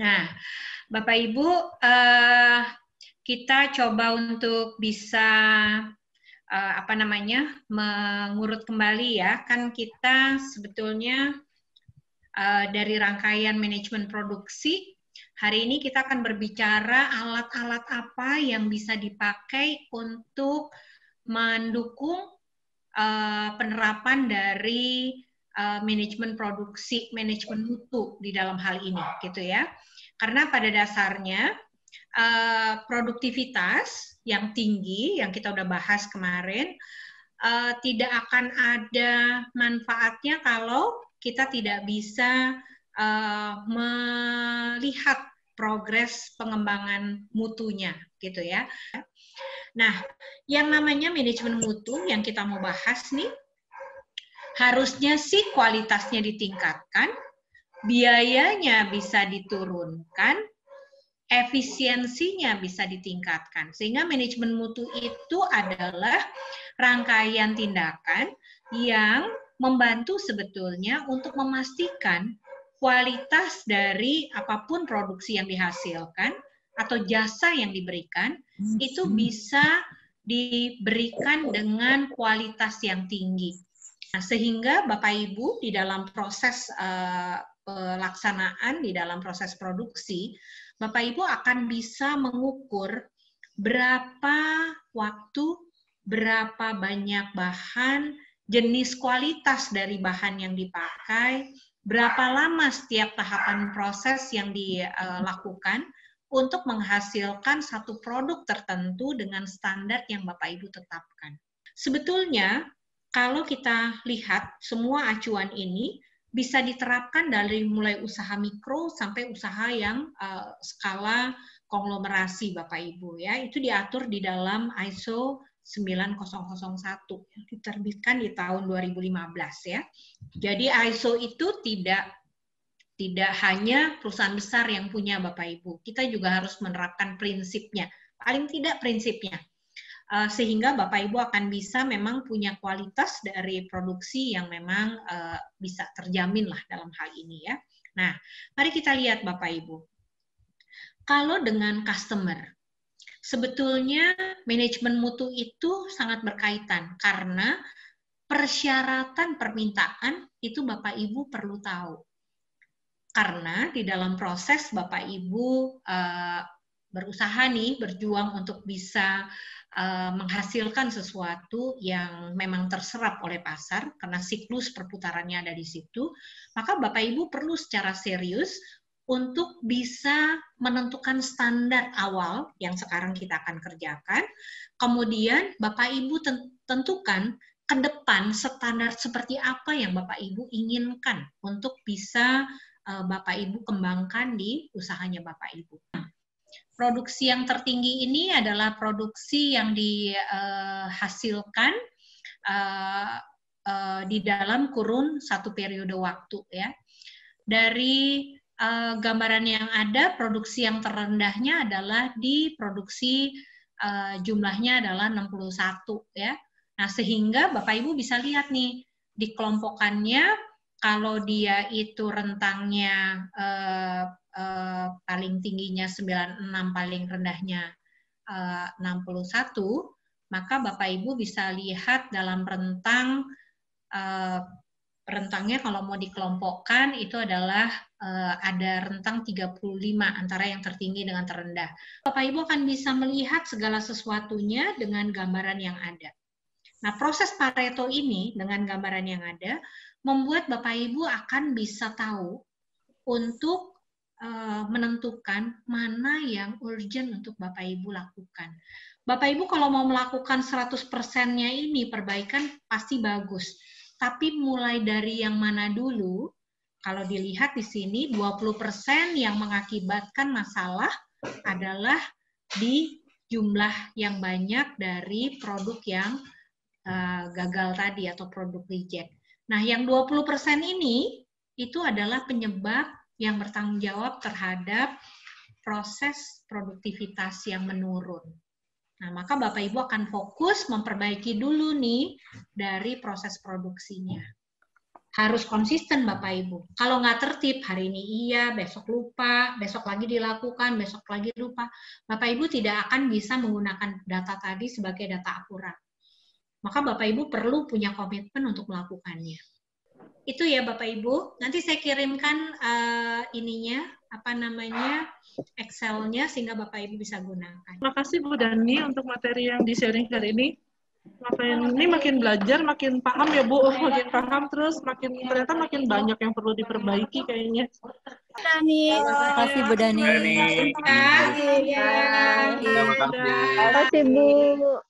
Nah, Bapak Ibu, uh, kita coba untuk bisa uh, apa namanya mengurut kembali ya, kan kita sebetulnya uh, dari rangkaian manajemen produksi hari ini kita akan berbicara alat-alat apa yang bisa dipakai untuk mendukung uh, penerapan dari uh, manajemen produksi, manajemen mutu di dalam hal ini, gitu ya. Karena pada dasarnya eh, produktivitas yang tinggi yang kita udah bahas kemarin eh, tidak akan ada manfaatnya kalau kita tidak bisa melihat progres pengembangan mutunya, gitu ya. Nah, yang namanya manajemen mutu yang kita mau bahas nih harusnya sih kualitasnya ditingkatkan, biayanya bisa diturunkan, efisiensinya bisa ditingkatkan. Sehingga manajemen mutu itu adalah rangkaian tindakan yang membantu sebetulnya untuk memastikan kualitas dari apapun produksi yang dihasilkan atau jasa yang diberikan itu hmm. bisa diberikan dengan kualitas yang tinggi Nah, sehingga Bapak Ibu di dalam proses uh, pelaksanaan, di dalam proses produksi, Bapak Ibu akan bisa mengukur berapa waktu, berapa banyak bahan, jenis kualitas dari bahan yang dipakai, berapa lama setiap tahapan proses yang dilakukan eh, untuk menghasilkan satu produk tertentu dengan standar yang Bapak Ibu tetapkan. Sebetulnya kalau kita lihat semua acuan ini bisa diterapkan dari mulai usaha mikro sampai usaha yang uh, skala konglomerasi Bapak Ibu ya. Itu diatur di dalam ISO 9001 yang diterbitkan di tahun 2015 ya. Jadi ISO itu tidak tidak hanya perusahaan besar yang punya Bapak Ibu. Kita juga harus menerapkan prinsipnya. Paling tidak prinsipnya. Eh, sehingga Bapak Ibu akan bisa memang punya kualitas dari produksi yang memang eh, bisa terjamin lah dalam hal ini ya. Nah, mari kita lihat Bapak Ibu. Kalau dengan customer, sebetulnya manajemen mutu itu sangat berkaitan karena persyaratan permintaan itu Bapak Ibu perlu tahu. Karena di dalam proses Bapak Ibu eh, berusaha nih berjuang untuk bisa eh, menghasilkan sesuatu yang memang terserap oleh pasar karena siklus perputarannya ada di situ maka Bapak Ibu perlu secara serius untuk bisa menentukan standar awal yang sekarang kita akan kerjakan kemudian Bapak Ibu tentukan ke depan standar seperti apa yang Bapak Ibu inginkan untuk bisa eh, Bapak Ibu kembangkan di usahanya Bapak Ibu. Produksi yang tertinggi ini adalah produksi yang dihasilkan eh, eh, eh, di dalam kurun satu periode waktu ya. Dari gambaran yang ada, produksi yang terendahnya adalah di produksi jumlahnya adalah 61 ya. Nah, sehingga Bapak Ibu bisa lihat nih di kelompokannya kalau dia itu rentangnya eh, eh, paling tingginya 96 paling rendahnya eh, 61 maka Bapak Ibu bisa lihat dalam rentang eh, rentangnya kalau mau dikelompokkan itu adalah eh, ada rentang 35 antara yang tertinggi dengan terendah. Bapak Ibu akan bisa melihat segala sesuatunya dengan gambaran yang ada. Nah, proses Pareto ini dengan gambaran yang ada membuat Bapak Ibu akan bisa tahu untuk eh, menentukan mana yang urgent untuk Bapak Ibu lakukan. Bapak Ibu kalau mau melakukan 100%-nya ini perbaikan pasti bagus. Tapi mulai dari yang mana dulu? Kalau dilihat di sini 20% yang mengakibatkan masalah adalah di jumlah yang banyak dari produk yang eh, gagal tadi atau produk reject Nah, yang 20% ini itu adalah penyebab yang bertanggung jawab terhadap proses produktivitas yang menurun. Nah, maka Bapak Ibu akan fokus memperbaiki dulu nih dari proses produksinya. Harus konsisten Bapak Ibu. Kalau nggak tertib, hari ini iya, besok lupa, besok lagi dilakukan, besok lagi lupa. Bapak Ibu tidak akan bisa menggunakan data tadi sebagai data akurat maka Bapak Ibu perlu punya komitmen untuk melakukannya. Itu ya Bapak Ibu, nanti saya kirimkan uh, ininya, apa namanya, Excel-nya sehingga Bapak Ibu bisa gunakan. Terima kasih Bu Dani untuk materi yang di-sharing hari ini. Makin ini makin belajar, makin paham ya Bu, oh, makin paham terus, makin ternyata makin banyak yang perlu diperbaiki kayaknya. Dani. Terima kasih Bu Dani. Terima kasih. Terima kasih Bu.